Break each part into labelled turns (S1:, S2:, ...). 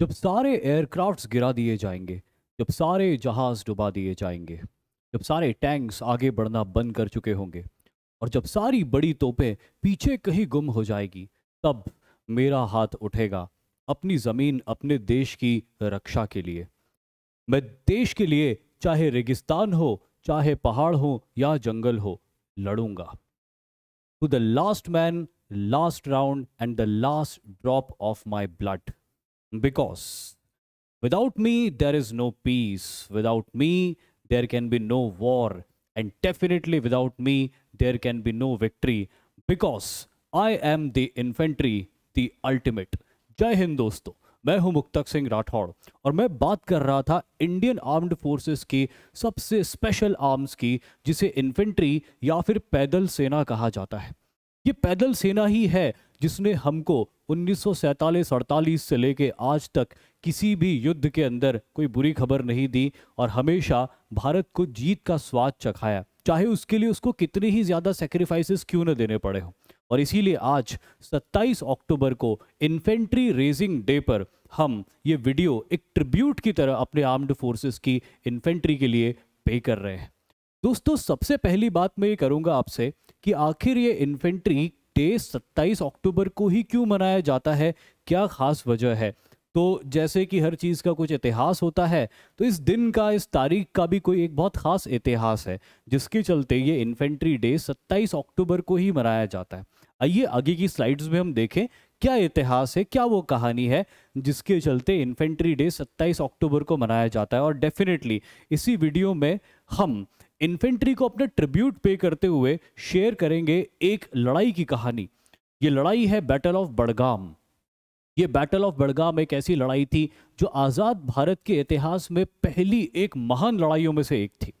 S1: जब सारे एयरक्राफ्ट्स गिरा दिए जाएंगे जब सारे जहाज़ डुबा दिए जाएंगे जब सारे टैंक्स आगे बढ़ना बंद कर चुके होंगे और जब सारी बड़ी तोपें पीछे कहीं गुम हो जाएगी तब मेरा हाथ उठेगा अपनी ज़मीन अपने देश की रक्षा के लिए मैं देश के लिए चाहे रेगिस्तान हो चाहे पहाड़ हो या जंगल हो लड़ूंगा to the last man last round and the last drop of my blood because without me there is no peace without me there can be no war and definitely without me there can be no victory because i am the infantry the ultimate jai hind dosto मैं हूं मुक्तक सिंह राठौड़ और मैं बात कर रहा था Indian armed forces की सबसे स्पेशल आर्म्स की जिसे इन्फेंट्री या फिर पैदल सेना कहा जाता है ये पैदल सेना ही है जिसने हमको उन्नीस सैतालीस से लेके आज तक किसी भी युद्ध के अंदर कोई बुरी खबर नहीं दी और हमेशा भारत को जीत का स्वाद चखाया चाहे उसके लिए उसको कितने ही ज़्यादा सेक्रीफाइसेस क्यों न देने पड़े हों और इसीलिए आज 27 अक्टूबर को इन्फेंट्री रेजिंग डे पर हम ये वीडियो एक ट्रिब्यूट की तरह अपने आर्म्ड फोर्सेस की इन्फेंट्री के लिए पे कर रहे हैं दोस्तों सबसे पहली बात मैं ये करूँगा आपसे कि आखिर ये इन्फेंट्री डे 27 अक्टूबर को ही क्यों मनाया जाता है क्या खास वजह है तो जैसे कि हर चीज़ का कुछ इतिहास होता है तो इस दिन का इस तारीख का भी कोई एक बहुत ख़ास इतिहास है जिसके चलते ये इन्फेंट्री डे 27 अक्टूबर को ही मनाया जाता है आइए आगे की स्लाइड्स में हम देखें क्या इतिहास है क्या वो कहानी है जिसके चलते इन्फेंट्री डे 27 अक्टूबर को मनाया जाता है और डेफिनेटली इसी वीडियो में हम इन्फेंट्री को अपने ट्रिब्यूट पे करते हुए शेयर करेंगे एक लड़ाई की कहानी ये लड़ाई है बैटल ऑफ बड़गाम ये बैटल ऑफ बड़गाम एक ऐसी लड़ाई थी जो आज़ाद भारत के इतिहास में पहली एक महान लड़ाइयों में से एक थी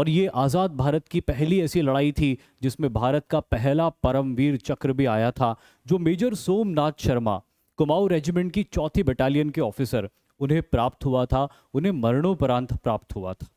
S1: और ये आज़ाद भारत की पहली ऐसी लड़ाई थी जिसमें भारत का पहला परमवीर चक्र भी आया था जो मेजर सोमनाथ शर्मा कुमाऊ रेजिमेंट की चौथी बटालियन के ऑफिसर उन्हें प्राप्त हुआ था उन्हें मरणोपरांत प्राप्त हुआ था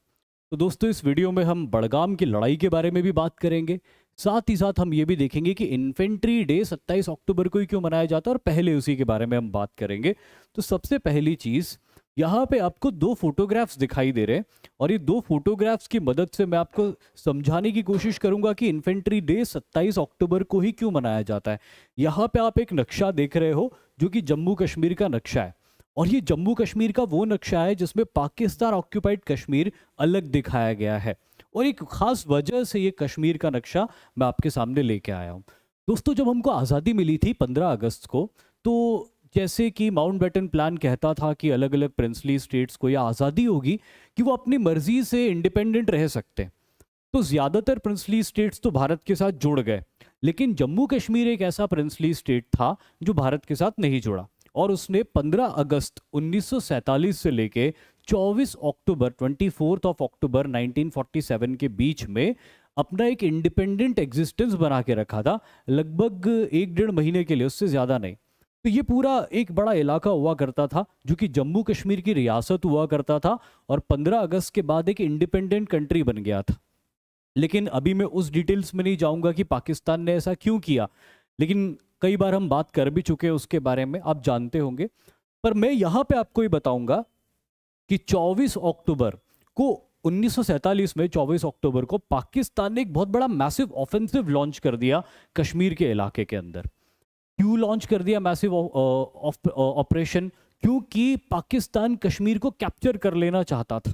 S1: तो दोस्तों इस वीडियो में हम बड़गाम की लड़ाई के बारे में भी बात करेंगे साथ ही साथ हम ये भी देखेंगे कि इन्फेंट्री डे 27 अक्टूबर को ही क्यों मनाया जाता है और पहले उसी के बारे में हम बात करेंगे तो सबसे पहली चीज़ यहाँ पे आपको दो फोटोग्राफ्स दिखाई दे रहे हैं और ये दो फोटोग्राफ्स की मदद से मैं आपको समझाने की कोशिश करूंगा कि इन्फेंट्री डे 27 अक्टूबर को ही क्यों मनाया जाता है यहाँ पे आप एक नक्शा देख रहे हो जो कि जम्मू कश्मीर का नक्शा है और ये जम्मू कश्मीर का वो नक्शा है जिसमें पाकिस्तान ऑक्यूपाइड कश्मीर अलग दिखाया गया है और एक ख़ास वजह से ये कश्मीर का नक्शा मैं आपके सामने लेके आया हूँ दोस्तों जब हमको आज़ादी मिली थी 15 अगस्त को तो जैसे कि माउंट बेटन प्लान कहता था कि अलग अलग प्रिंसली स्टेट्स को यह आज़ादी होगी कि वो अपनी मर्जी से इंडिपेंडेंट रह सकते हैं तो ज़्यादातर प्रिंसली स्टेट्स तो भारत के साथ जुड़ गए लेकिन जम्मू कश्मीर एक ऐसा प्रिंसली स्टेट था जो भारत के साथ नहीं जुड़ा और उसने 15 अगस्त 1947 से लेके 24 अक्टूबर ट्वेंटी ऑफ अक्टूबर 1947 के बीच में अपना एक इंडिपेंडेंट एग्जिस्टेंस बना के रखा था लगभग एक डेढ़ महीने के लिए उससे ज़्यादा नहीं तो ये पूरा एक बड़ा इलाका हुआ करता था जो कि जम्मू कश्मीर की रियासत हुआ करता था और 15 अगस्त के बाद एक इंडिपेंडेंट कंट्री बन गया था लेकिन अभी मैं उस डिटेल्स में नहीं जाऊंगा कि पाकिस्तान ने ऐसा क्यों किया लेकिन कई बार हम बात कर भी चुके हैं उसके बारे में आप जानते होंगे पर मैं यहाँ पे आपको ये बताऊंगा कि 24 अक्टूबर को 1947 में 24 अक्टूबर को पाकिस्तान ने एक बहुत बड़ा मैसिव ऑफेंसिव लॉन्च कर दिया कश्मीर के इलाके के अंदर क्यों लॉन्च कर दिया मैसिव ऑपरेशन क्योंकि पाकिस्तान कश्मीर को कैप्चर कर लेना चाहता था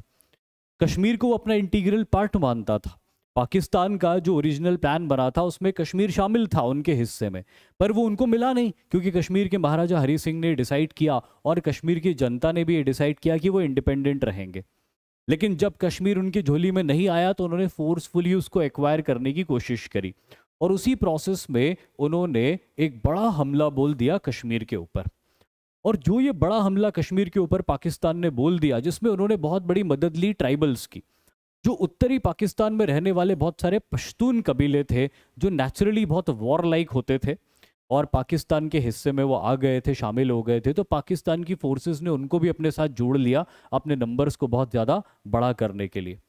S1: कश्मीर को वो अपना इंटीग्रल पार्ट मानता था पाकिस्तान का जो ओरिजिनल प्लान बना था उसमें कश्मीर शामिल था उनके हिस्से में पर वो उनको मिला नहीं क्योंकि कश्मीर के महाराजा हरी सिंह ने डिसाइड किया और कश्मीर की जनता ने भी ये डिसाइड किया कि वो इंडिपेंडेंट रहेंगे लेकिन जब कश्मीर उनकी झोली में नहीं आया तो उन्होंने फोर्सफुली उसको एक्वायर करने की कोशिश करी और उसी प्रोसेस में उन्होंने एक बड़ा हमला बोल दिया कश्मीर के ऊपर और जो ये बड़ा हमला कश्मीर के ऊपर पाकिस्तान ने बोल दिया जिसमें उन्होंने बहुत बड़ी मदद ली ट्राइबल्स की जो उत्तरी पाकिस्तान में रहने वाले बहुत सारे पश्तून कबीले थे जो नेचुरली बहुत वॉर लाइक होते थे और पाकिस्तान के हिस्से में वो आ गए थे शामिल हो गए थे तो पाकिस्तान की फोर्सेस ने उनको भी अपने साथ जोड़ लिया अपने नंबर्स को बहुत ज़्यादा बड़ा करने के लिए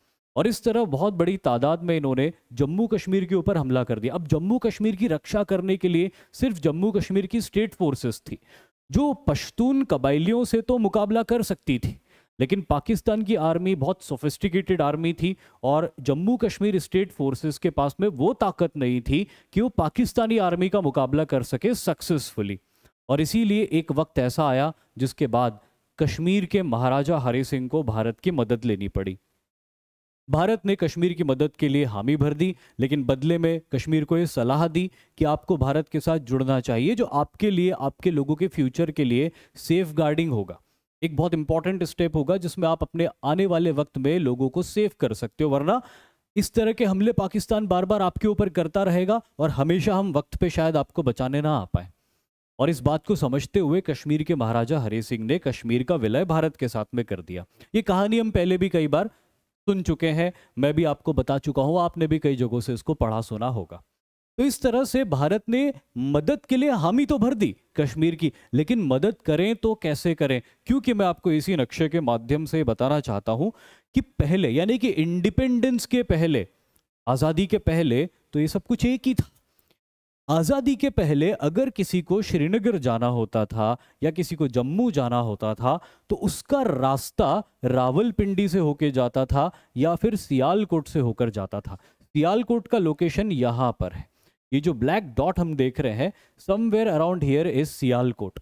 S1: और इस तरह बहुत बड़ी तादाद में इन्होंने जम्मू कश्मीर के ऊपर हमला कर दिया अब जम्मू कश्मीर की रक्षा करने के लिए सिर्फ जम्मू कश्मीर की स्टेट फोर्सेस थी जो पश्तून कबाइलियों से तो मुकाबला कर सकती थी लेकिन पाकिस्तान की आर्मी बहुत सोफिस्टिकेटेड आर्मी थी और जम्मू कश्मीर स्टेट फोर्सेस के पास में वो ताकत नहीं थी कि वो पाकिस्तानी आर्मी का मुकाबला कर सके सक्सेसफुली और इसीलिए एक वक्त ऐसा आया जिसके बाद कश्मीर के महाराजा हरि सिंह को भारत की मदद लेनी पड़ी भारत ने कश्मीर की मदद के लिए हामी भर दी लेकिन बदले में कश्मीर को ये सलाह दी कि आपको भारत के साथ जुड़ना चाहिए जो आपके लिए आपके लोगों के फ्यूचर के लिए सेफ गार्डिंग होगा एक बहुत इंपॉर्टेंट स्टेप होगा जिसमें आप अपने आने वाले वक्त में लोगों को सेव कर सकते हो वरना इस तरह के हमले पाकिस्तान बार बार आपके ऊपर करता रहेगा और हमेशा हम वक्त पे शायद आपको बचाने ना आ पाए और इस बात को समझते हुए कश्मीर के महाराजा हरि सिंह ने कश्मीर का विलय भारत के साथ में कर दिया ये कहानी हम पहले भी कई बार सुन चुके हैं मैं भी आपको बता चुका हूँ आपने भी कई जगहों से इसको पढ़ा सुना होगा तो इस तरह से भारत ने मदद के लिए हामी तो भर दी कश्मीर की लेकिन मदद करें तो कैसे करें क्योंकि मैं आपको इसी नक्शे के माध्यम से बताना चाहता हूं कि पहले यानी कि इंडिपेंडेंस के पहले आज़ादी के पहले तो ये सब कुछ एक ही था आज़ादी के पहले अगर किसी को श्रीनगर जाना होता था या किसी को जम्मू जाना होता था तो उसका रास्ता रावलपिंडी से होके जाता था या फिर सियालकोट से होकर जाता था सियालकोट का लोकेशन यहाँ पर है ये जो ब्लैक डॉट हम देख रहे हैं somewhere around here is Sialkot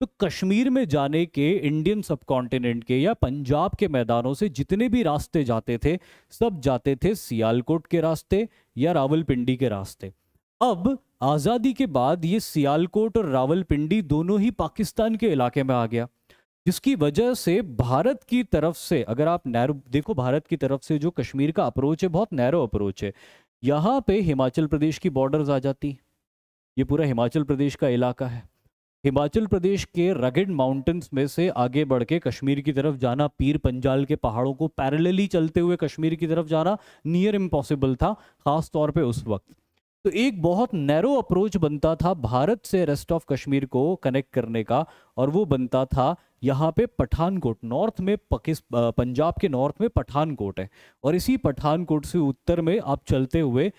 S1: तो कश्मीर में जाने के इंडियन सब कॉन्टिनेंट के या पंजाब के मैदानों से जितने भी रास्ते जाते थे सब जाते थे सियालकोट के रास्ते या रावलपिंडी के रास्ते अब आज़ादी के बाद ये सियालकोट और रावलपिंडी दोनों ही पाकिस्तान के इलाके में आ गया जिसकी वजह से भारत की तरफ से अगर आप नैरो देखो भारत की तरफ से जो कश्मीर का अप्रोच है बहुत नैरो अप्रोच है यहाँ पे हिमाचल प्रदेश की बॉर्डर्स आ जाती हैं ये पूरा हिमाचल प्रदेश का इलाका है हिमाचल प्रदेश के रगेड माउंटेन्स में से आगे बढ़ के कश्मीर की तरफ जाना पीर पंजाल के पहाड़ों को पैरेलली चलते हुए कश्मीर की तरफ जाना नियर इम्पॉसिबल था खास तौर पे उस वक्त तो एक बहुत नैरो अप्रोच बनता था भारत से रेस्ट ऑफ कश्मीर को कनेक्ट करने का और वो बनता था यहाँ पे पठानकोट नॉर्थ में पकिस पंजाब के नॉर्थ में पठानकोट है और इसी पठानकोट से उत्तर में आप चलते हुए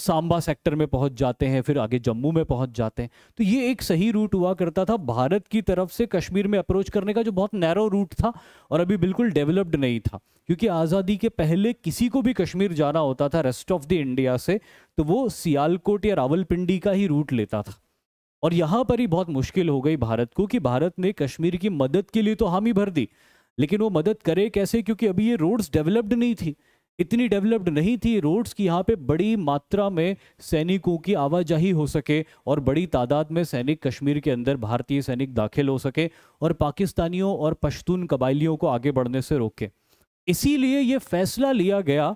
S1: सांबा सेक्टर में पहुंच जाते हैं फिर आगे जम्मू में पहुंच जाते हैं तो ये एक सही रूट हुआ करता था भारत की तरफ से कश्मीर में अप्रोच करने का जो बहुत नैरो रूट था और अभी बिल्कुल डेवलप्ड नहीं था क्योंकि आज़ादी के पहले किसी को भी कश्मीर जाना होता था रेस्ट ऑफ द इंडिया से तो वो सियालकोट या रावलपिंडी का ही रूट लेता था और यहाँ पर ही बहुत मुश्किल हो गई भारत को कि भारत ने कश्मीर की मदद के लिए तो हामी भर दी लेकिन वो मदद करे कैसे क्योंकि अभी ये रोड्स डेवलप्ड नहीं थी इतनी डेवलप्ड नहीं थी रोड्स की यहाँ पे बड़ी मात्रा में सैनिकों की आवाजाही हो सके और बड़ी तादाद में सैनिक कश्मीर के अंदर भारतीय सैनिक दाखिल हो सके और पाकिस्तानियों और पश्तून कबाइलियों को आगे बढ़ने से रोके इसीलिए ये फैसला लिया गया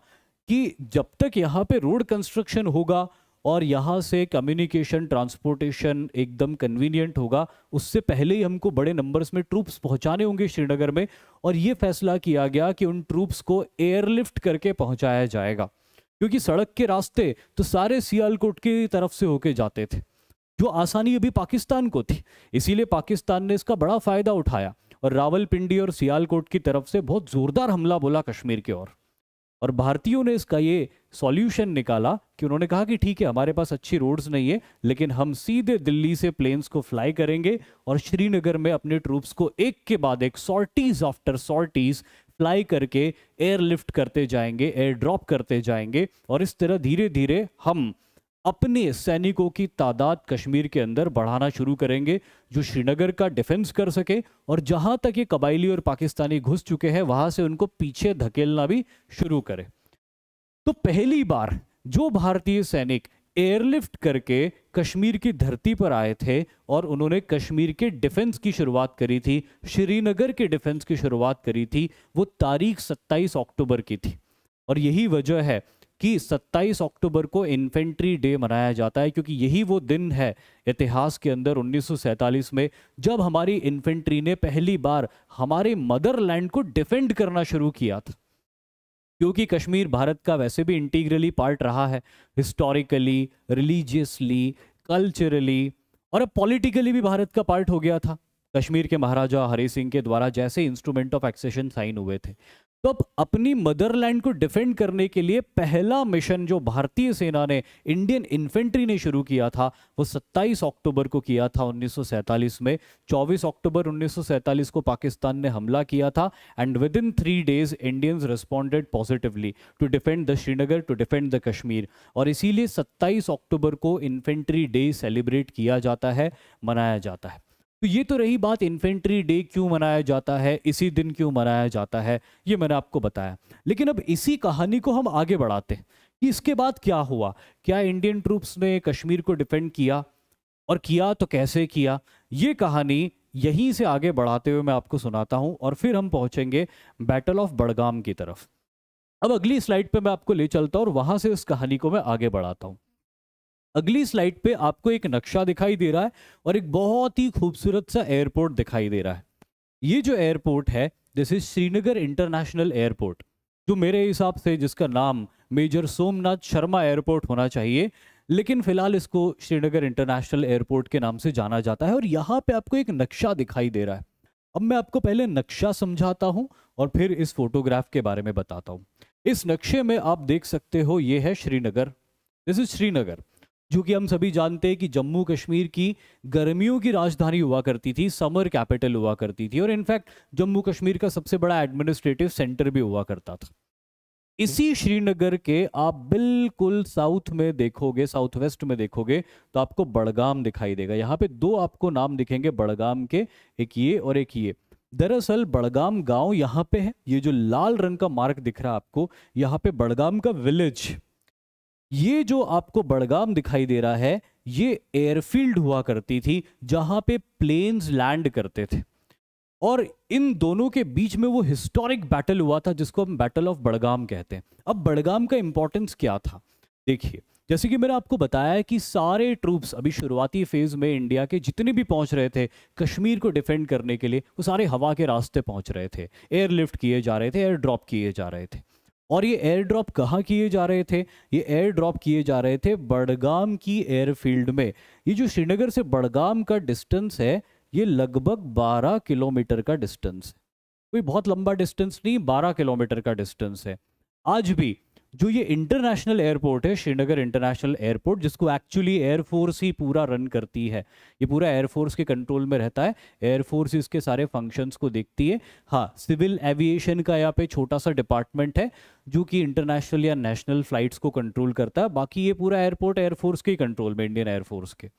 S1: कि जब तक यहाँ पे रोड कंस्ट्रक्शन होगा और यहाँ से कम्युनिकेशन ट्रांसपोर्टेशन एकदम कन्वीनियंट होगा उससे पहले ही हमको बड़े नंबर्स में ट्रूप्स पहुँचाने होंगे श्रीनगर में और ये फैसला किया गया कि उन ट्रूप्स को एयरलिफ्ट करके पहुँचाया जाएगा क्योंकि सड़क के रास्ते तो सारे सियालकोट की तरफ से होके जाते थे जो आसानी अभी पाकिस्तान को थी इसीलिए पाकिस्तान ने इसका बड़ा फ़ायदा उठाया और रावलपिंडी और सियालकोट की तरफ से बहुत ज़ोरदार हमला बोला कश्मीर की ओर और भारतीयों ने इसका ये सॉल्यूशन निकाला कि उन्होंने कहा कि ठीक है हमारे पास अच्छी रोड्स नहीं है लेकिन हम सीधे दिल्ली से प्लेन्स को फ्लाई करेंगे और श्रीनगर में अपने ट्रूप्स को एक के बाद एक सॉर्टीज आफ्टर सॉर्टीज फ्लाई करके एयरलिफ्ट करते जाएंगे एयर ड्रॉप करते जाएंगे और इस तरह धीरे धीरे हम अपने सैनिकों की तादाद कश्मीर के अंदर बढ़ाना शुरू करेंगे जो श्रीनगर का डिफेंस कर सके और जहां तक ये कबायली और पाकिस्तानी घुस चुके हैं वहां से उनको पीछे धकेलना भी शुरू करे तो पहली बार जो भारतीय सैनिक एयरलिफ्ट करके कश्मीर की धरती पर आए थे और उन्होंने कश्मीर के डिफेंस की शुरुआत करी थी श्रीनगर के डिफेंस की शुरुआत करी थी वो तारीख 27 अक्टूबर की थी और यही वजह है कि 27 अक्टूबर को इन्फेंट्री डे मनाया जाता है क्योंकि यही वो दिन है इतिहास के अंदर 1947 में जब हमारी इन्फेंट्री ने पहली बार हमारे मदरलैंड को डिफेंड करना शुरू किया था क्योंकि कश्मीर भारत का वैसे भी इंटीग्रली पार्ट रहा है हिस्टोरिकली रिलीजियसली कल्चरली और अब पॉलिटिकली भी भारत का पार्ट हो गया था कश्मीर के महाराजा हरि सिंह के द्वारा जैसे इंस्ट्रूमेंट ऑफ एक्सेशन साइन हुए थे तो अब अपनी मदरलैंड को डिफेंड करने के लिए पहला मिशन जो भारतीय सेना ने इंडियन इन्फेंट्री ने शुरू किया था वो 27 अक्टूबर को किया था 1947 में 24 अक्टूबर 1947 को पाकिस्तान ने हमला किया था and within three days Indians responded positively to defend the Srinagar to defend the Kashmir और इसीलिए सत्ताईस अक्टूबर को इन्फेंट्री डे सेलिब्रेट किया जाता है मनाया जाता है तो ये तो रही बात इन्फेंट्री डे क्यों मनाया जाता है इसी दिन क्यों मनाया जाता है ये मैंने आपको बताया लेकिन अब इसी कहानी को हम आगे बढ़ाते हैं कि इसके बाद क्या हुआ क्या इंडियन ट्रूप्स ने कश्मीर को डिफेंड किया और किया तो कैसे किया ये कहानी यहीं से आगे बढ़ाते हुए मैं आपको सुनाता हूँ और फिर हम पहुँचेंगे बैटल ऑफ बड़गाम की तरफ अब अगली स्लाइड पर मैं आपको ले चलता हूँ और वहाँ से उस कहानी को मैं आगे बढ़ाता हूँ अगली स्लाइड पे आपको एक नक्शा दिखाई दे रहा है और एक बहुत ही खूबसूरत सा एयरपोर्ट दिखाई दे रहा है ये जो एयरपोर्ट है this is Srinagar international airport जो मेरे हिसाब से जिसका नाम मेजर सोमनाथ शर्मा एयरपोर्ट होना चाहिए लेकिन फिलहाल इसको श्रीनगर इंटरनेशनल एयरपोर्ट के नाम से जाना जाता है और यहाँ पे आपको एक नक्शा दिखाई दे रहा है अब मैं आपको पहले नक्शा समझाता हूँ और फिर इस फोटोग्राफ के बारे में बताता हूँ इस नक्शे में आप देख सकते हो ये है श्रीनगर दिस इज श्रीनगर जो कि हम सभी जानते हैं कि जम्मू कश्मीर की गर्मियों की राजधानी हुआ करती थी समर कैपिटल हुआ करती थी और इनफैक्ट जम्मू कश्मीर का सबसे बड़ा एडमिनिस्ट्रेटिव सेंटर भी हुआ करता था इसी श्रीनगर के आप बिल्कुल साउथ में देखोगे साउथ वेस्ट में देखोगे तो आपको बड़गाम दिखाई देगा यहाँ पे दो आपको नाम दिखेंगे बड़गाम के एक ये और एक ये दरअसल बड़गाम गांव यहाँ पे है ये जो लाल रंग का मार्ग दिख रहा है आपको यहाँ पे बड़गाम का विलेज ये जो आपको बड़गाम दिखाई दे रहा है ये एयरफील्ड हुआ करती थी जहां पे प्लेन्स लैंड करते थे और इन दोनों के बीच में वो हिस्टोरिक बैटल हुआ था जिसको हम बैटल ऑफ बड़गाम कहते हैं अब बड़गाम का इंपॉर्टेंस क्या था देखिए जैसे कि मैंने आपको बताया कि सारे ट्रूप्स अभी शुरुआती फेज में इंडिया के जितने भी पहुंच रहे थे कश्मीर को डिफेंड करने के लिए वो सारे हवा के रास्ते पहुंच रहे थे एयरलिफ्ट किए जा रहे थे एयर ड्रॉप किए जा रहे थे और ये एयर ड्रॉप कहाँ किए जा रहे थे ये एयर ड्रॉप किए जा रहे थे बड़गाम की एयरफील्ड में ये जो श्रीनगर से बड़गाम का डिस्टेंस है ये लगभग 12 किलोमीटर का डिस्टेंस है कोई बहुत लंबा डिस्टेंस नहीं 12 किलोमीटर का डिस्टेंस है आज भी जो ये इंटरनेशनल एयरपोर्ट है श्रीनगर इंटरनेशनल एयरपोर्ट जिसको एक्चुअली एयरफोर्स ही पूरा रन करती है ये पूरा एयरफोर्स के कंट्रोल में रहता है एयरफोर्स इसके सारे फंक्शंस को देखती है हाँ सिविल एविएशन का यहाँ पे छोटा सा डिपार्टमेंट है जो कि इंटरनेशनल या नेशनल फ्लाइट्स को कंट्रोल करता है बाकी ये पूरा एयरपोर्ट एयरफोर्स के कंट्रोल में इंडियन एयरफोर्स के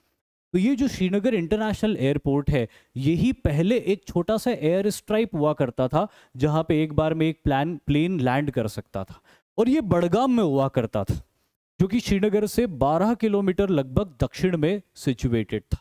S1: तो ये जो श्रीनगर इंटरनेशनल एयरपोर्ट है यही पहले एक छोटा सा एयर स्ट्राइप हुआ करता था जहाँ पे एक बार में एक प्लान प्लेन लैंड कर सकता था और ये बड़गाम में हुआ करता था जो कि श्रीनगर से 12 किलोमीटर लगभग दक्षिण में सिचुएटेड था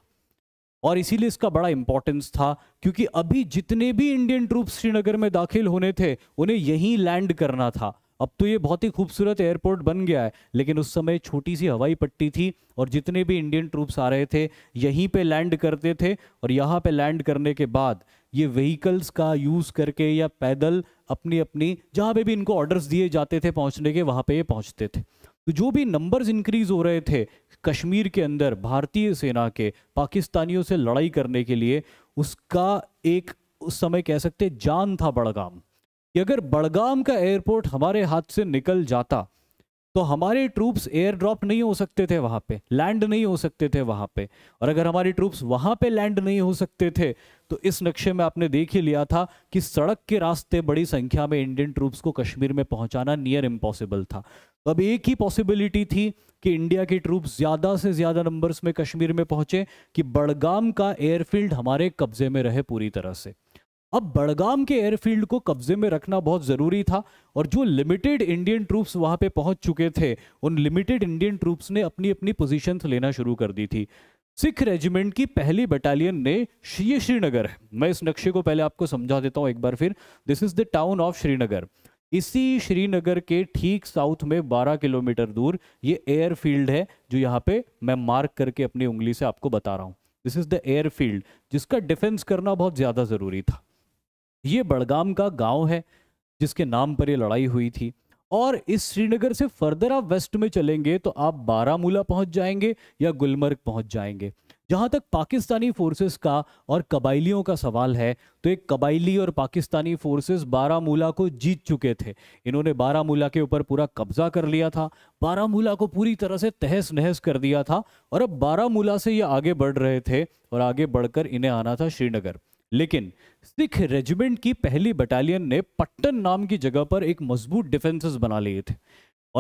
S1: और इसीलिए इसका बड़ा इंपॉर्टेंस था क्योंकि अभी जितने भी इंडियन ट्रूप श्रीनगर में दाखिल होने थे उन्हें यहीं लैंड करना था अब तो ये बहुत ही खूबसूरत एयरपोर्ट बन गया है लेकिन उस समय छोटी सी हवाई पट्टी थी और जितने भी इंडियन ट्रूप्स आ रहे थे यहीं पे लैंड करते थे और यहाँ पे लैंड करने के बाद ये व्हीकल्स का यूज करके या पैदल अपनी अपनी जहाँ पे भी इनको ऑर्डर्स दिए जाते थे पहुँचने के वहाँ पे ये पहुँचते थे तो जो भी नंबर्स इंक्रीज हो रहे थे कश्मीर के अंदर भारतीय सेना के पाकिस्तानियों से लड़ाई करने के लिए उसका एक उस समय कह सकते जान था बड़गाम कि अगर बड़गाम का एयरपोर्ट हमारे हाथ से निकल जाता तो हमारे ट्रूप्स एयर ड्रॉप नहीं हो सकते थे वहां पे लैंड नहीं हो सकते थे वहां पे और अगर हमारे ट्रूप्स वहां पे लैंड नहीं हो सकते थे तो इस नक्शे में आपने देख ही लिया था कि सड़क के रास्ते बड़ी संख्या में इंडियन ट्रूप्स को कश्मीर में पहुंचाना नियर इम्पॉसिबल था तो अब एक ही पॉसिबिलिटी थी कि इंडिया के ट्रूप्स ज़्यादा से ज़्यादा नंबर्स में कश्मीर में पहुंचे कि बड़गाम का एयरफील्ड हमारे कब्जे में रहे पूरी तरह से अब बड़गाम के एयरफील्ड को कब्जे में रखना बहुत ज़रूरी था और जो लिमिटेड इंडियन ट्रूप्स वहाँ पे पहुँच चुके थे उन लिमिटेड इंडियन ट्रूप्स ने अपनी अपनी पोजीशन लेना शुरू कर दी थी सिख रेजिमेंट की पहली बटालियन ने ये श्रीनगर है मैं इस नक्शे को पहले आपको समझा देता हूँ एक बार फिर this is the town of Srinagar इसी श्रीनगर के ठीक साउथ में 12 किलोमीटर दूर ये एयरफील्ड है जो यहाँ पे मैं मार्क करके अपनी उंगली से आपको बता रहा हूँ दिस इज़ द एयरफील्ड जिसका डिफेंस करना बहुत ज़्यादा ज़रूरी था ये बड़गाम का गांव है जिसके नाम पर ये लड़ाई हुई थी और इस श्रीनगर से फर्दर आप वेस्ट में चलेंगे तो आप बारामूला पहुंच जाएंगे या गुलमर्ग पहुंच जाएंगे जहां तक पाकिस्तानी फोर्सेस का और कबाइलियों का सवाल है तो एक कबाइली और पाकिस्तानी फोर्सेस बारामूला को जीत चुके थे इन्होंने बारामूला के ऊपर पूरा कब्जा कर लिया था बारामूला को पूरी तरह से तहस नहस कर दिया था और अब बारामूला से ये आगे बढ़ रहे थे और आगे बढ़कर इन्हें आना था श्रीनगर लेकिन सिख रेजिमेंट की पहली बटालियन ने पट्टन नाम की जगह पर एक मजबूत डिफेंसेस बना लिए थे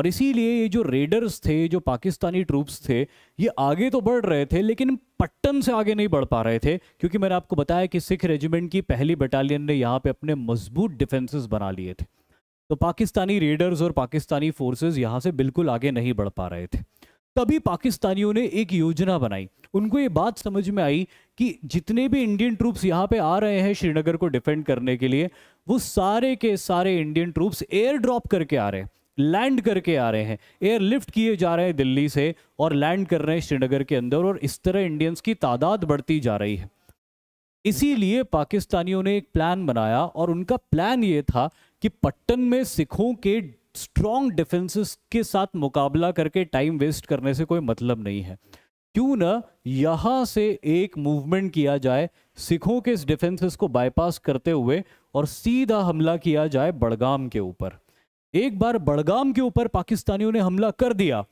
S1: और इसीलिए ये जो रेडर्स थे जो पाकिस्तानी ट्रूप्स थे ये आगे तो बढ़ रहे थे लेकिन पट्टन से आगे नहीं बढ़ पा रहे थे क्योंकि मैंने आपको बताया कि सिख रेजिमेंट की पहली बटालियन ने यहाँ पे अपने मजबूत डिफेंसेस बना लिए थे तो पाकिस्तानी रेडर्स और पाकिस्तानी फोर्सेस यहाँ से बिल्कुल आगे नहीं बढ़ पा रहे थे तभी पाकिस्तानियों ने एक योजना बनाई उनको ये बात समझ में आई कि जितने भी इंडियन ट्रूप्स यहाँ पे आ रहे हैं श्रीनगर को डिफेंड करने के लिए वो सारे के सारे इंडियन ट्रूप्स एयर ड्रॉप करके आ रहे हैं लैंड करके आ रहे हैं एयरलिफ्ट किए जा रहे हैं दिल्ली से और लैंड कर रहे हैं श्रीनगर के अंदर और इस तरह इंडियंस की तादाद बढ़ती जा रही है इसीलिए पाकिस्तानियों ने एक प्लान बनाया और उनका प्लान ये था कि पट्टन में सिखों के स्ट्रॉन्ग डिफेंसेस के साथ मुकाबला करके टाइम वेस्ट करने से कोई मतलब नहीं है क्यों ना यहाँ से एक मूवमेंट किया जाए सिखों के इस डिफेंसेस को बाईपास करते हुए और सीधा हमला किया जाए बड़गाम के ऊपर एक बार बड़गाम के ऊपर पाकिस्तानियों ने हमला कर दिया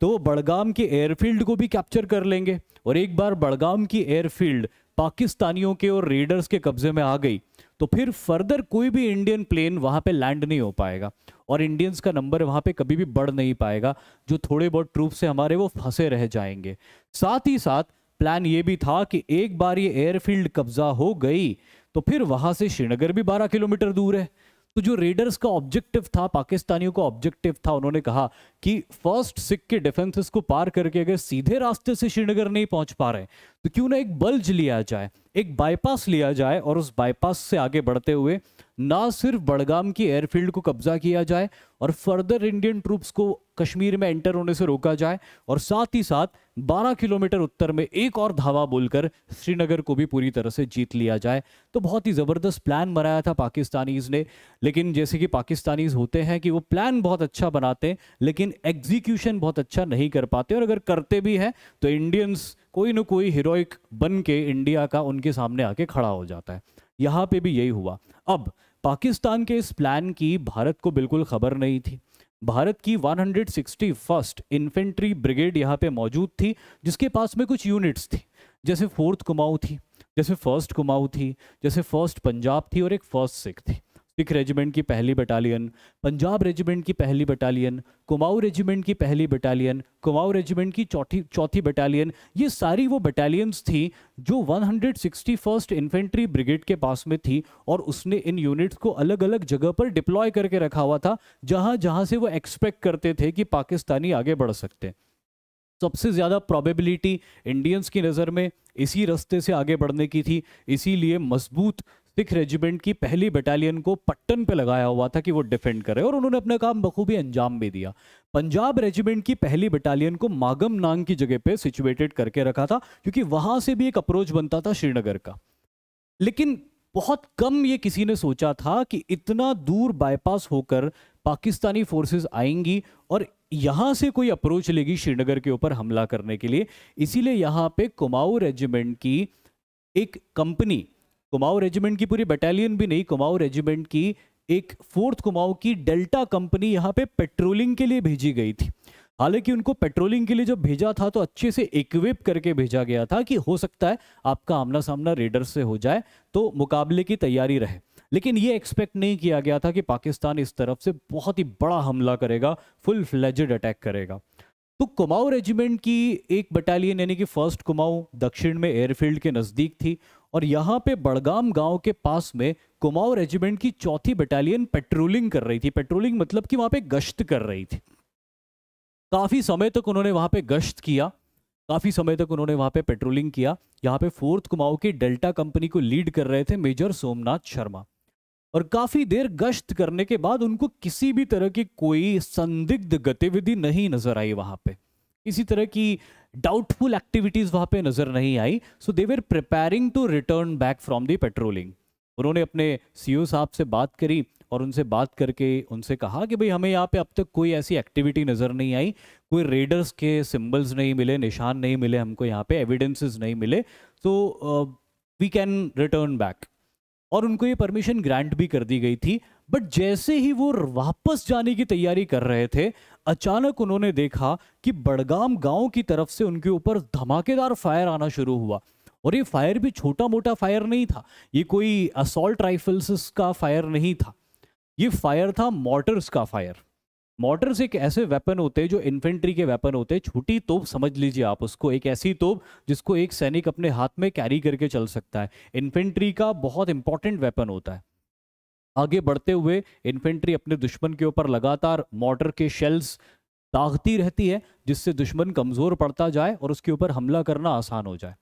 S1: तो बड़गाम के एयरफील्ड को भी कैप्चर कर लेंगे और एक बार बड़गाम की एयरफील्ड पाकिस्तानियों के और रेडर्स के कब्जे में आ गई तो फिर फर्दर कोई भी इंडियन प्लेन वहां पे लैंड नहीं हो पाएगा और इंडियंस का नंबर वहां पे कभी भी बढ़ नहीं पाएगा जो थोड़े बहुत ट्रूप से हमारे वो फंसे रह जाएंगे साथ ही साथ प्लान ये भी था कि एक बार ये एयरफील्ड कब्जा हो गई तो फिर वहां से श्रीनगर भी 12 किलोमीटर दूर है तो जो रेडर्स का ऑब्जेक्टिव था पाकिस्तानियों का ऑब्जेक्टिव था उन्होंने कहा कि फर्स्ट सिख के डिफेंसेस को पार करके अगर सीधे रास्ते से श्रीनगर नहीं पहुंच पा रहे तो क्यों ना एक बल्ज लिया जाए एक बाईपास लिया जाए और उस बाईपास से आगे बढ़ते हुए ना सिर्फ बड़गाम की एयरफील्ड को कब्जा किया जाए और फर्दर इंडियन ट्रूप्स को कश्मीर में एंटर होने से रोका जाए और साथ ही साथ 12 किलोमीटर उत्तर में एक और धावा बोलकर श्रीनगर को भी पूरी तरह से जीत लिया जाए तो बहुत ही ज़बरदस्त प्लान बनाया था पाकिस्तानीज़ ने लेकिन जैसे कि पाकिस्तानीज़ होते हैं कि वो प्लान बहुत अच्छा बनाते हैं लेकिन एग्जीक्यूशन बहुत अच्छा नहीं कर पाते और अगर करते भी हैं तो इंडियंस कोई ना कोई हीरोइक बन के इंडिया का उनके सामने आके खड़ा हो जाता है यहाँ पर भी यही हुआ अब पाकिस्तान के इस प्लान की भारत को बिल्कुल खबर नहीं थी भारत की फर्स्ट इन्फेंट्री ब्रिगेड यहाँ पे मौजूद थी जिसके पास में कुछ यूनिट्स थी जैसे फोर्थ कुमाऊ थी जैसे फर्स्ट कुमाऊँ थी जैसे फर्स्ट पंजाब थी और एक फर्स्ट सिख थी सिख रेजिमेंट की पहली बटालियन पंजाब रेजिमेंट की पहली बटालियन कुमाऊ रेजिमेंट की पहली बटालियन कुमाऊ रेजिमेंट की चौथी चौथी बटालियन ये सारी वो बटालियंस थी जो 161 इन्फेंट्री ब्रिगेड के पास में थी और उसने इन यूनिट्स को अलग अलग जगह पर डिप्लॉय करके रखा हुआ था जहाँ जहाँ से वो एक्सपेक्ट करते थे कि पाकिस्तानी आगे बढ़ सकते सबसे ज़्यादा प्रॉबेबिलिटी इंडियंस की नज़र में इसी रास्ते से आगे बढ़ने की थी इसीलिए मजबूत सिख रेजिमेंट की पहली बटालियन को पट्टन पे लगाया हुआ था कि वो डिफेंड करे और उन्होंने अपना काम बखूबी अंजाम भी दिया पंजाब रेजिमेंट की पहली बटालियन को मागम नांग की जगह पे सिचुएटेड करके रखा था क्योंकि वहां से भी एक अप्रोच बनता था श्रीनगर का लेकिन बहुत कम ये किसी ने सोचा था कि इतना दूर बाईपास होकर पाकिस्तानी फोर्सेज आएंगी और यहाँ से कोई अप्रोच लेगी श्रीनगर के ऊपर हमला करने के लिए इसीलिए यहाँ पे कुमाऊ रेजिमेंट की एक कंपनी कुमाऊ रेजिमेंट की पूरी बटालियन भी नहीं कुमाऊ रेजिमेंट की एक फोर्थ कुमाऊ की डेल्टा कंपनी यहाँ पे पेट्रोलिंग के लिए भेजी गई थी हालांकि उनको पेट्रोलिंग के लिए जब भेजा था तो अच्छे से इक्विप करके भेजा गया था कि हो सकता है आपका आमना सामना रेडर से हो जाए तो मुकाबले की तैयारी रहे लेकिन ये एक्सपेक्ट नहीं किया गया था कि पाकिस्तान इस तरफ से बहुत ही बड़ा हमला करेगा फुल फ्लेजेड अटैक करेगा तो कुमाऊ रेजिमेंट की एक बटालियन यानी कि फर्स्ट कुमाऊ दक्षिण में एयरफील्ड के नज़दीक थी और यहाँ पे बड़गाम गांव के पास में कुमाऊ रेजिमेंट की चौथी बटालियन पेट्रोलिंग कर रही थी पेट्रोलिंग मतलब कि वहाँ पे गश्त कर रही थी काफ़ी समय तक उन्होंने वहाँ पे गश्त किया काफ़ी समय तक उन्होंने वहाँ पे पेट्रोलिंग किया यहाँ पे फोर्थ कुमाऊ के डेल्टा कंपनी को लीड कर रहे थे मेजर सोमनाथ शर्मा और काफी देर गश्त करने के बाद उनको किसी भी तरह की कोई संदिग्ध गतिविधि नहीं नजर आई वहां पे किसी तरह की डाउटफुल एक्टिविटीज वहां पे नजर नहीं आई so they were preparing to return back from the patrolling उन्होंने अपने सीईओ e साहब से बात करी और उनसे बात करके उनसे कहा कि भाई हमें यहाँ पे अब तक कोई ऐसी एक्टिविटी नज़र नहीं आई कोई रेडर्स के सिंबल्स नहीं मिले निशान नहीं मिले हमको यहाँ पे एविडेंसेस नहीं मिले तो वी कैन रिटर्न बैक और उनको ये परमिशन ग्रांट भी कर दी गई थी बट जैसे ही वो वापस जाने की तैयारी कर रहे थे अचानक उन्होंने देखा कि बड़गाम गांव की तरफ से उनके ऊपर धमाकेदार फायर आना शुरू हुआ और ये फायर भी छोटा मोटा फायर नहीं था ये कोई असॉल्ट राइफल्स का फायर नहीं था ये फायर था मोटर्स का फायर मॉडर्स एक ऐसे वेपन होते हैं जो इन्फेंट्री के वेपन होते हैं छोटी तोप समझ लीजिए आप उसको एक ऐसी तोप जिसको एक सैनिक अपने हाथ में कैरी करके चल सकता है इन्फेंट्री का बहुत इंपॉर्टेंट वेपन होता है आगे बढ़ते हुए इन्फेंट्री अपने दुश्मन के ऊपर लगातार मोटर के शेल्स दागती रहती है जिससे दुश्मन कमज़ोर पड़ता जाए और उसके ऊपर हमला करना आसान हो जाए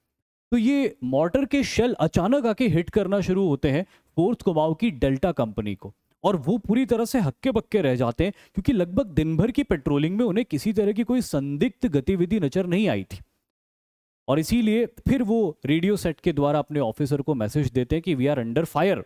S1: तो ये मोटर के शेल अचानक आके हिट करना शुरू होते हैं फोर्थ कुमाऊ की डेल्टा कंपनी को और वो पूरी तरह से हक्के बक्के रह जाते हैं क्योंकि लगभग दिन भर की पेट्रोलिंग में उन्हें किसी तरह की कोई संदिग्ध गतिविधि नजर नहीं आई थी और इसीलिए फिर वो रेडियो सेट के द्वारा अपने ऑफिसर को मैसेज देते हैं कि वी आर अंडर फायर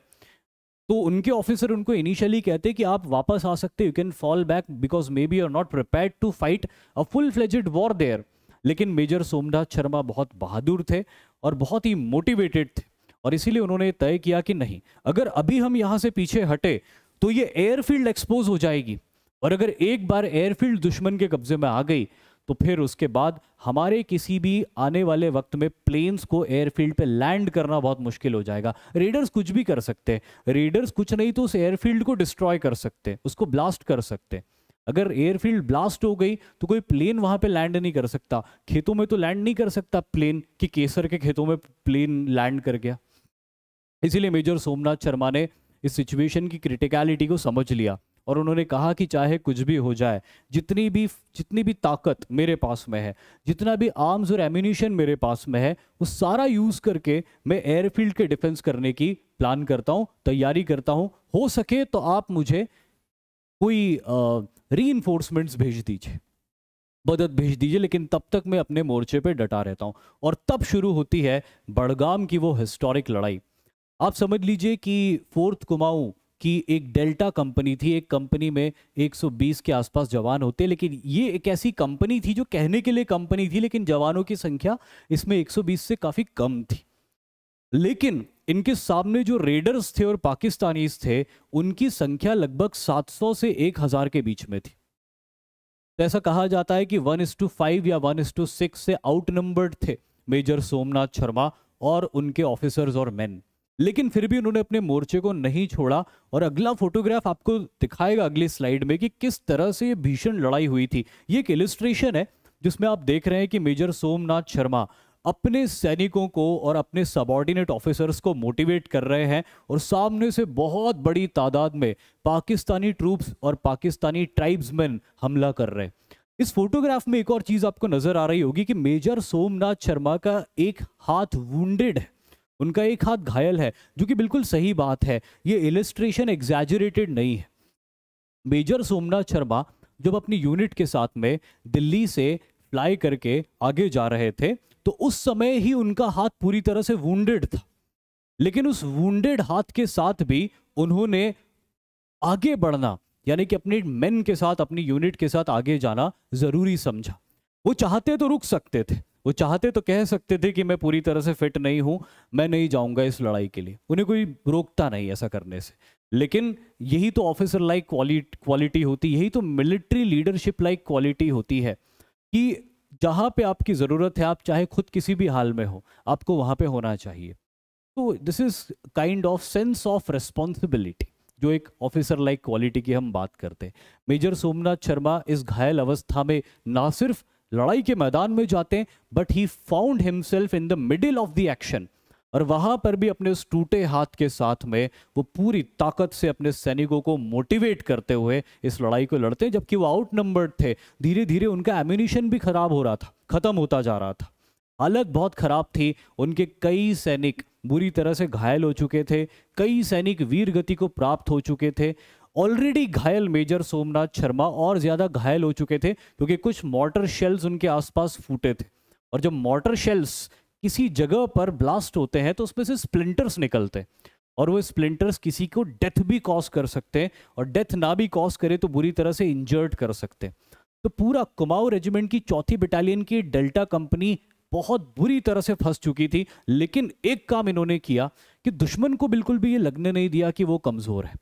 S1: तो उनके ऑफिसर उनको इनिशियली कहते हैं कि आप वापस आ सकते you can fall back because maybe are not prepare to fight a full fledged war there लेकिन मेजर सोमनाथ शर्मा बहुत बहादुर थे और बहुत ही मोटिवेटेड थे और इसीलिए उन्होंने तय किया कि नहीं अगर अभी हम यहाँ से पीछे हटे तो ये एयरफील्ड एक्सपोज हो जाएगी और अगर एक बार एयरफील्ड दुश्मन के कब्जे में आ गई तो फिर उसके बाद हमारे किसी भी आने वाले वक्त में प्लेन्स को एयरफील्ड पे लैंड करना बहुत मुश्किल हो जाएगा रेडर्स कुछ भी कर सकते हैं रेडर्स कुछ नहीं तो उस एयरफील्ड को डिस्ट्रॉय कर सकते हैं उसको ब्लास्ट कर सकते हैं अगर एयरफील्ड ब्लास्ट हो गई तो कोई प्लेन वहां पे लैंड नहीं कर सकता खेतों में तो लैंड नहीं कर सकता प्लेन कि केसर के खेतों में प्लेन लैंड कर गया इसीलिए मेजर सोमनाथ शर्मा ने इस सिचुएशन की क्रिटिकलिटी को समझ लिया और उन्होंने कहा कि चाहे कुछ भी हो जाए जितनी भी जितनी भी ताकत मेरे पास में है जितना भी आर्म्स और एम्यूनिशन मेरे पास में है वो सारा यूज़ करके मैं एयरफील्ड के डिफेंस करने की प्लान करता हूँ तैयारी करता हूँ हो सके तो आप मुझे कोई री भेज दीजिए मदद भेज दीजिए लेकिन तब तक मैं अपने मोर्चे पे डटा रहता हूँ और तब शुरू होती है बड़गाम की वो हिस्टोरिक लड़ाई आप समझ लीजिए कि फोर्थ कुमाऊं की एक डेल्टा कंपनी थी एक कंपनी में 120 के आसपास जवान होते लेकिन ये एक ऐसी कंपनी थी जो कहने के लिए कंपनी थी लेकिन जवानों की संख्या इसमें 120 से काफ़ी कम थी लेकिन इनके सामने जो रेडर्स थे और पाकिस्तानीज थे उनकी संख्या लगभग 700 से 1000 के बीच में थी तो ऐसा कहा जाता है कि वन इस टू फाइव या वन इस टू सिक्स से आउट नंबर्ड थे मेजर सोमनाथ शर्मा और उनके ऑफिसर्स और मैन लेकिन फिर भी उन्होंने अपने मोर्चे को नहीं छोड़ा और अगला फोटोग्राफ आपको दिखाएगा अगली स्लाइड में कि किस तरह से भीषण लड़ाई हुई थी ये एक इलिस्ट्रेशन है जिसमें आप देख रहे हैं कि मेजर सोमनाथ शर्मा अपने सैनिकों को और अपने सबॉर्डिनेट ऑफिसर्स को मोटिवेट कर रहे हैं और सामने से बहुत बड़ी तादाद में पाकिस्तानी ट्रूप्स और पाकिस्तानी ट्राइब्समैन हमला कर रहे हैं इस फोटोग्राफ में एक और चीज़ आपको नज़र आ रही होगी कि मेजर सोमनाथ शर्मा का एक हाथ वुंडेड है उनका एक हाथ घायल है जो कि बिल्कुल सही बात है ये इलिस्ट्रेशन एग्जैजरेटेड नहीं है मेजर सोमनाथ शर्मा जब अपनी यूनिट के साथ में दिल्ली से फ्लाई करके आगे जा रहे थे तो उस समय ही उनका हाथ पूरी तरह से वूंडेड था लेकिन उस वूंडेड हाथ के साथ भी उन्होंने आगे बढ़ना यानी कि अपने मेन के साथ अपनी यूनिट के साथ आगे जाना जरूरी समझा वो चाहते तो रुक सकते थे वो चाहते तो कह सकते थे कि मैं पूरी तरह से फिट नहीं हूं मैं नहीं जाऊँगा इस लड़ाई के लिए उन्हें कोई रोकता नहीं ऐसा करने से लेकिन यही तो ऑफिसर लाइक क्वालिटी होती यही तो मिलिट्री लीडरशिप लाइक क्वालिटी होती है कि जहाँ पे आपकी ज़रूरत है आप चाहे खुद किसी भी हाल में हो आपको वहाँ पे होना चाहिए तो this is kind of sense of responsibility जो एक ऑफिसर लाइक क्वालिटी की हम बात करते हैं मेजर सोमनाथ शर्मा इस घायल अवस्था में ना सिर्फ लड़ाई के मैदान में जाते हैं but he found himself in the middle of the action और वहां पर भी अपने उस टूटे हाथ के साथ में वो पूरी ताकत से अपने सैनिकों को मोटिवेट करते हुए इस लड़ाई को लड़ते हैं जबकि वो आउट नंबर्ड थे धीरे धीरे उनका एम्यूनिशन भी खराब हो रहा था खत्म होता जा रहा था हालत बहुत खराब थी उनके कई सैनिक बुरी तरह से घायल हो चुके थे कई सैनिक वीर गति को प्राप्त हो चुके थे ऑलरेडी घायल मेजर सोमनाथ शर्मा और ज़्यादा घायल हो चुके थे क्योंकि कुछ मोटर शेल्स उनके आसपास फूटे थे और जब मोटर शेल्स किसी जगह पर ब्लास्ट होते हैं तो उसमें से स्प्लिंटर्स निकलते हैं और वो स्प्लिंटर्स किसी को डेथ भी कॉज कर सकते हैं और डेथ ना भी कॉज करे तो बुरी तरह से इंजर्ड कर सकते हैं तो पूरा कुमाऊ रेजिमेंट की चौथी बटालियन की डेल्टा कंपनी बहुत बुरी तरह से फंस चुकी थी लेकिन एक काम इन्होंने किया कि दुश्मन को बिल्कुल भी ये लगने नहीं दिया कि वो कमज़ोर है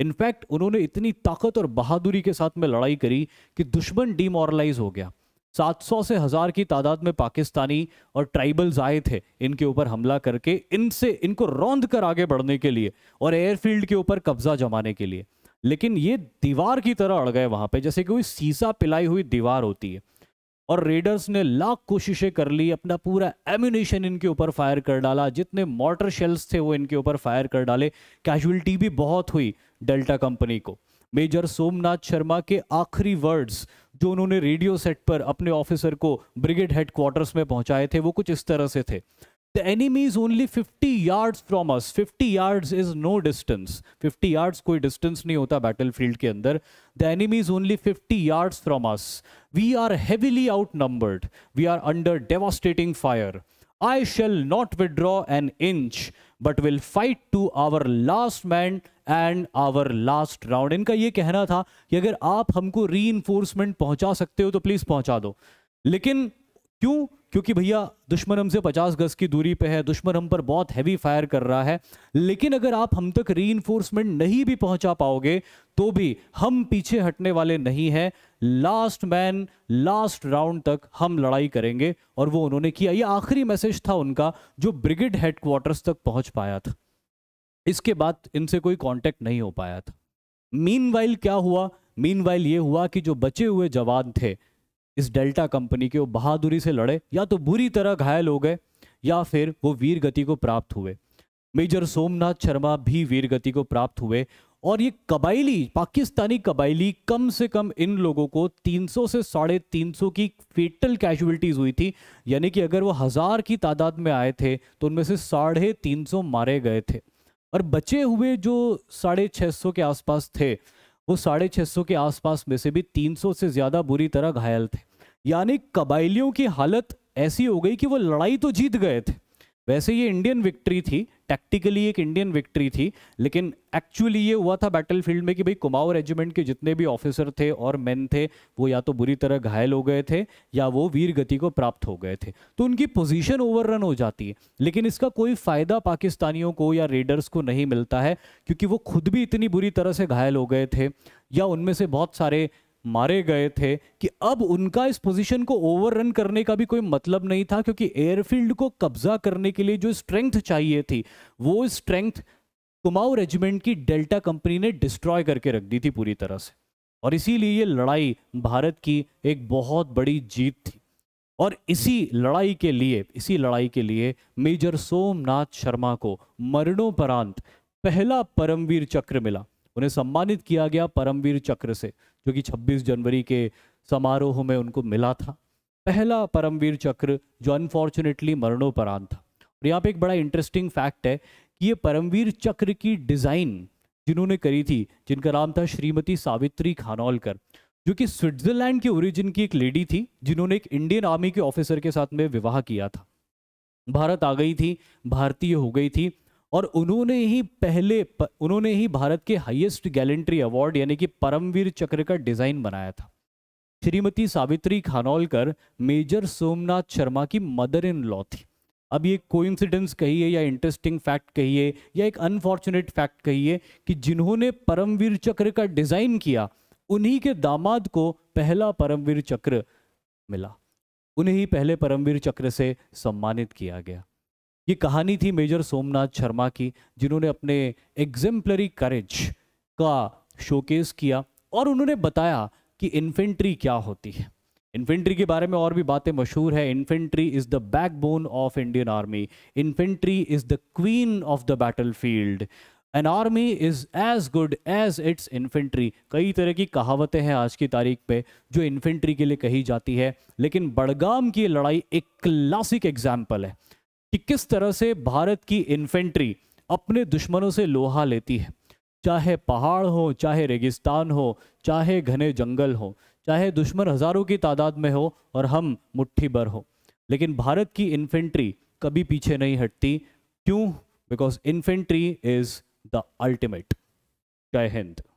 S1: इनफैक्ट उन्होंने इतनी ताकत और बहादुरी के साथ में लड़ाई करी कि दुश्मन डीमोरलाइज हो गया 700 से हज़ार की तादाद में पाकिस्तानी और ट्राइबल्स आए थे इनके ऊपर हमला करके इनसे इनको रौंद कर आगे बढ़ने के लिए और एयरफील्ड के ऊपर कब्जा जमाने के लिए लेकिन ये दीवार की तरह अड़ गए वहाँ पे जैसे कि कोई सीसा पिलाई हुई दीवार होती है और रेडर्स ने लाख कोशिशें कर ली अपना पूरा एम्यूनेशन इनके ऊपर फायर कर डाला जितने मोटर शेल्स थे वो इनके ऊपर फायर कर डाले कैजुअलिटी भी बहुत हुई डेल्टा कंपनी को मेजर सोमनाथ शर्मा के आखिरी वर्ड्स जो उन्होंने रेडियो सेट पर अपने ऑफिसर को ब्रिगेड हेडक्वार्टर्स में पहुंचाए थे वो कुछ इस तरह से थे the enemy is only 50 yards from us 50 yards is no distance 50 yards koi distance nahi hota battlefield ke andar the enemy is only 50 yards from us we are heavily outnumbered we are under devastating fire I shall not withdraw an inch but will fight to our last man and our last round इनका ये कहना था कि अगर आप हमको री enforcement पहुंचा सकते हो तो प्लीज़ पहुंचा दो लेकिन क्यों क्योंकि भैया दुश्मन हमसे 50 गज की दूरी पे है दुश्मन हम पर बहुत हैवी फायर कर रहा है लेकिन अगर आप हम तक री नहीं भी पहुंचा पाओगे तो भी हम पीछे हटने वाले नहीं हैं लास्ट मैन लास्ट राउंड तक हम लड़ाई करेंगे और वो उन्होंने किया ये आखिरी मैसेज था उनका जो ब्रिगेड हेडक्वार्टर्स तक पहुंच पाया था इसके बाद इनसे कोई कॉन्टेक्ट नहीं हो पाया था मीन क्या हुआ मीन ये हुआ कि जो बचे हुए जवान थे इस डेल्टा कंपनी के वो बहादुरी से लड़े या तो बुरी तरह घायल हो गए या फिर वो वीर गति को प्राप्त हुए मेजर सोमनाथ शर्मा भी वीर गति को प्राप्त हुए और ये कबाइली पाकिस्तानी कबाइली कम से कम इन लोगों को 300 से साढ़े तीन की फेटल कैजुअलिटीज़ हुई थी यानी कि अगर वो हज़ार की तादाद में आए थे तो उनमें से साढ़े तीन मारे गए थे और बचे हुए जो साढ़े छः के आसपास थे वो साढ़े छः सौ के आसपास में से भी तीन सौ से ज़्यादा बुरी तरह घायल थे यानी कबाइलियों की हालत ऐसी हो गई कि वो लड़ाई तो जीत गए थे वैसे ये इंडियन विक्ट्री थी टैक्टिकली एक इंडियन विक्ट्री थी लेकिन एक्चुअली ये हुआ था बैटलफील्ड में कि भाई कुमाऊ रेजिमेंट के जितने भी ऑफिसर थे और मेन थे वो या तो बुरी तरह घायल हो गए थे या वो वीर गति को प्राप्त हो गए थे तो उनकी पोजीशन ओवररन हो जाती है लेकिन इसका कोई फ़ायदा पाकिस्तानियों को या रेडर्स को नहीं मिलता है क्योंकि वो खुद भी इतनी बुरी तरह से घायल हो गए थे या उनमें से बहुत सारे मारे गए थे कि अब उनका इस पोजीशन को ओवररन करने का भी कोई मतलब नहीं था क्योंकि एयरफील्ड को कब्जा करने के लिए जो स्ट्रेंथ चाहिए थी वो स्ट्रेंथ कुमाऊ रेजिमेंट की डेल्टा कंपनी ने डिस्ट्रॉय करके रख दी थी पूरी तरह से और इसीलिए ये लड़ाई भारत की एक बहुत बड़ी जीत थी और इसी लड़ाई के लिए इसी लड़ाई के लिए मेजर सोमनाथ शर्मा को मरणोपरांत पहला परमवीर चक्र मिला उन्हें सम्मानित किया गया परमवीर चक्र से जो कि 26 जनवरी के समारोह में उनको मिला था पहला परमवीर चक्र जो अनफॉर्चुनेटली मरणोपरांत था और यहाँ पे एक बड़ा इंटरेस्टिंग फैक्ट है कि ये परमवीर चक्र की डिज़ाइन जिन्होंने करी थी जिनका नाम था श्रीमती सावित्री खानौलकर जो कि स्विट्जरलैंड के ओरिजिन की एक लेडी थी जिन्होंने एक इंडियन आर्मी के ऑफिसर के साथ में विवाह किया था भारत आ गई थी भारतीय हो गई थी और उन्होंने ही पहले प, उन्होंने ही भारत के हाईएस्ट गैलेंट्री अवार्ड यानी कि परमवीर चक्र का डिजाइन बनाया था श्रीमती सावित्री खानौलकर मेजर सोमनाथ शर्मा की मदर इन लॉ थी अब ये कोइंसिडेंस कहिए या इंटरेस्टिंग फैक्ट कहिए या एक अनफॉर्चुनेट फैक्ट कहिए कि जिन्होंने परमवीर चक्र का डिजाइन किया उन्हीं के दामाद को पहला परमवीर चक्र मिला उन्हें ही पहले परमवीर चक्र से सम्मानित किया गया ये कहानी थी मेजर सोमनाथ शर्मा की जिन्होंने अपने एग्जेम्पलरी करेज का शोकेस किया और उन्होंने बताया कि इन्फेंट्री क्या होती है इन्फेंट्री के बारे में और भी बातें मशहूर है infantry is the backbone of Indian army infantry is the queen of the battlefield an army is as good as its infantry कई तरह की कहावतें हैं आज की तारीख पे जो इन्फेंट्री के लिए कही जाती है लेकिन बड़गाम की लड़ाई एक क्लासिक एग्जाम्पल है कि किस तरह से भारत की इन्फेंट्री अपने दुश्मनों से लोहा लेती है चाहे पहाड़ हो चाहे रेगिस्तान हो चाहे घने जंगल हो चाहे दुश्मन हज़ारों की तादाद में हो और हम मुट्ठी भर हो लेकिन भारत की इन्फेंट्री कभी पीछे नहीं हटती क्यों because infantry is the ultimate जय हिंद